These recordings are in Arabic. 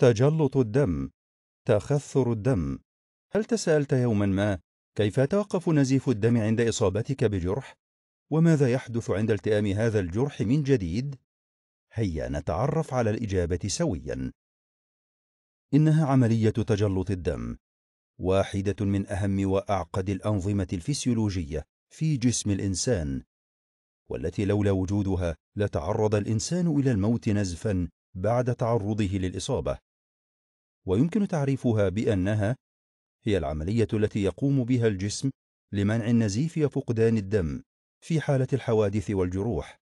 تجلط الدم تخثر الدم هل تساءلت يوما ما كيف يتوقف نزيف الدم عند اصابتك بجرح وماذا يحدث عند التئام هذا الجرح من جديد هيا نتعرف على الاجابه سويا انها عمليه تجلط الدم واحده من اهم واعقد الانظمه الفسيولوجيه في جسم الانسان والتي لولا وجودها لتعرض الانسان الى الموت نزفا بعد تعرضه للاصابه ويمكن تعريفها بأنها هي العملية التي يقوم بها الجسم لمنع النزيف وفقدان الدم في حالة الحوادث والجروح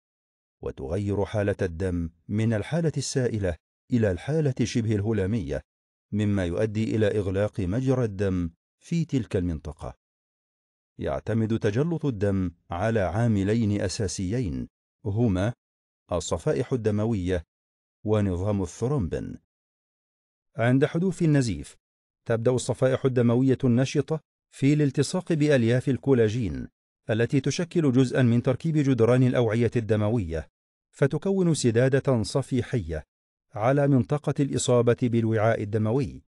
وتغير حالة الدم من الحالة السائلة إلى الحالة شبه الهلامية مما يؤدي إلى إغلاق مجرى الدم في تلك المنطقة يعتمد تجلط الدم على عاملين أساسيين هما الصفائح الدموية ونظام الثرومبن عند حدوث النزيف تبدأ الصفائح الدموية النشطة في الالتصاق بألياف الكولاجين التي تشكل جزءا من تركيب جدران الأوعية الدموية فتكون سدادة صفيحية على منطقة الإصابة بالوعاء الدموي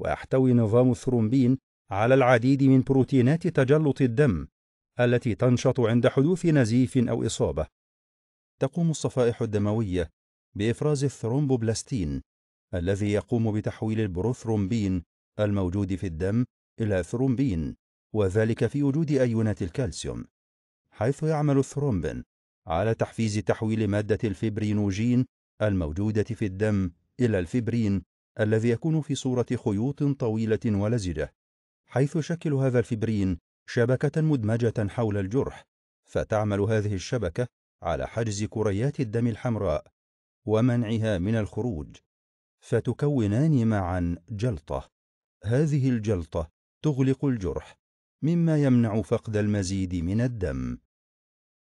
ويحتوي نظام الثرومبين على العديد من بروتينات تجلط الدم التي تنشط عند حدوث نزيف أو إصابة تقوم الصفائح الدموية بإفراز الثرومبوبلاستين الذي يقوم بتحويل البروثرومبين الموجود في الدم إلى ثرومبين وذلك في وجود أيونات الكالسيوم حيث يعمل الثرومبين على تحفيز تحويل مادة الفبرينوجين الموجودة في الدم إلى الفبرين الذي يكون في صورة خيوط طويلة ولزجة حيث يشكل هذا الفبرين شبكة مدمجة حول الجرح فتعمل هذه الشبكة على حجز كريات الدم الحمراء ومنعها من الخروج فتكونان معا جلطة هذه الجلطة تغلق الجرح مما يمنع فقد المزيد من الدم